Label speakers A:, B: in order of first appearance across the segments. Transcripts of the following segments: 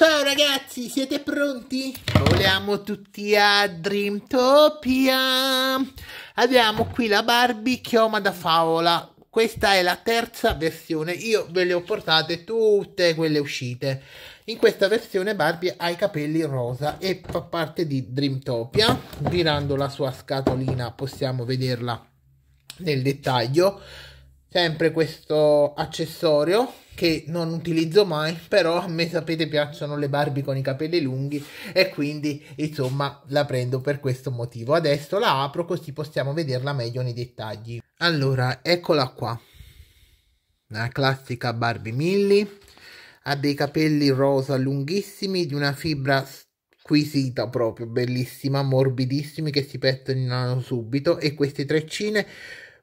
A: Ciao ragazzi, siete pronti? Voliamo tutti a Dreamtopia. Abbiamo qui la Barbie chioma da favola. Questa è la terza versione. Io ve le ho portate tutte quelle uscite. In questa versione Barbie ha i capelli rosa e fa parte di Dreamtopia. Girando la sua scatolina possiamo vederla nel dettaglio sempre questo accessorio che non utilizzo mai, però a me sapete piacciono le Barbie con i capelli lunghi e quindi insomma la prendo per questo motivo. Adesso la apro così possiamo vederla meglio nei dettagli. Allora, eccola qua. La classica Barbie Millie ha dei capelli rosa lunghissimi di una fibra squisita proprio, bellissima, morbidissimi che si pettinano subito e queste treccine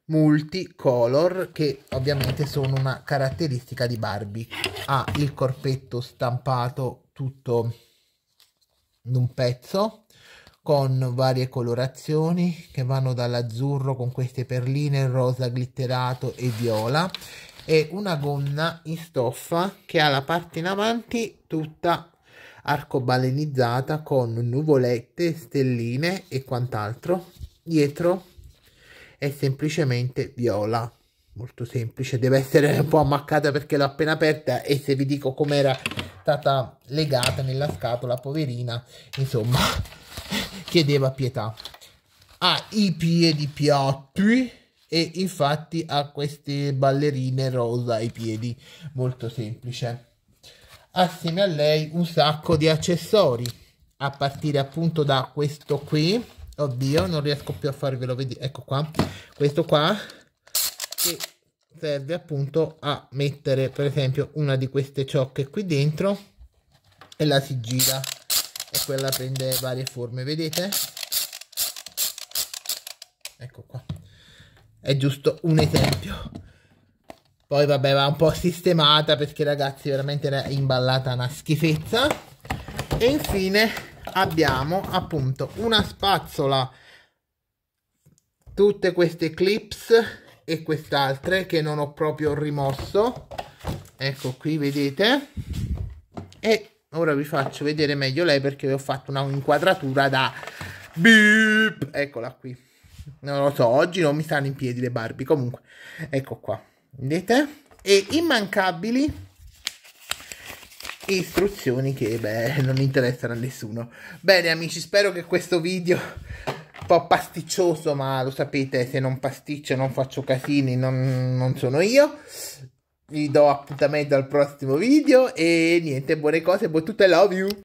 A: multicolor che ovviamente sono una caratteristica di Barbie. Ha il corpetto stampato tutto in un pezzo con varie colorazioni che vanno dall'azzurro con queste perline, rosa glitterato e viola e una gonna in stoffa che ha la parte in avanti tutta arcobalenizzata con nuvolette, stelline e quant'altro. Dietro è semplicemente viola molto semplice deve essere un po' ammaccata perché l'ho appena aperta e se vi dico com'era stata legata nella scatola poverina insomma chiedeva pietà ha i piedi piatti e infatti ha queste ballerine rosa ai piedi molto semplice assieme a lei un sacco di accessori a partire appunto da questo qui Oddio, non riesco più a farvelo vedere. Ecco qua, questo qua che serve appunto a mettere per esempio una di queste ciocche qui dentro e la si gira e quella prende varie forme, vedete? Ecco qua, è giusto un esempio. Poi vabbè va un po' sistemata perché ragazzi veramente era imballata una schifezza. E infine abbiamo appunto una spazzola tutte queste clips e quest'altre che non ho proprio rimosso ecco qui vedete e ora vi faccio vedere meglio lei perché ho fatto una inquadratura da beep eccola qui non lo so oggi non mi stanno in piedi le Barbie comunque ecco qua vedete e immancabili istruzioni che beh, non interessano a nessuno. Bene amici, spero che questo video un po' pasticcioso, ma lo sapete, se non pasticcio non faccio casini, non, non sono io. Vi do appuntamento al prossimo video e niente, buone cose, buon tutto e love you!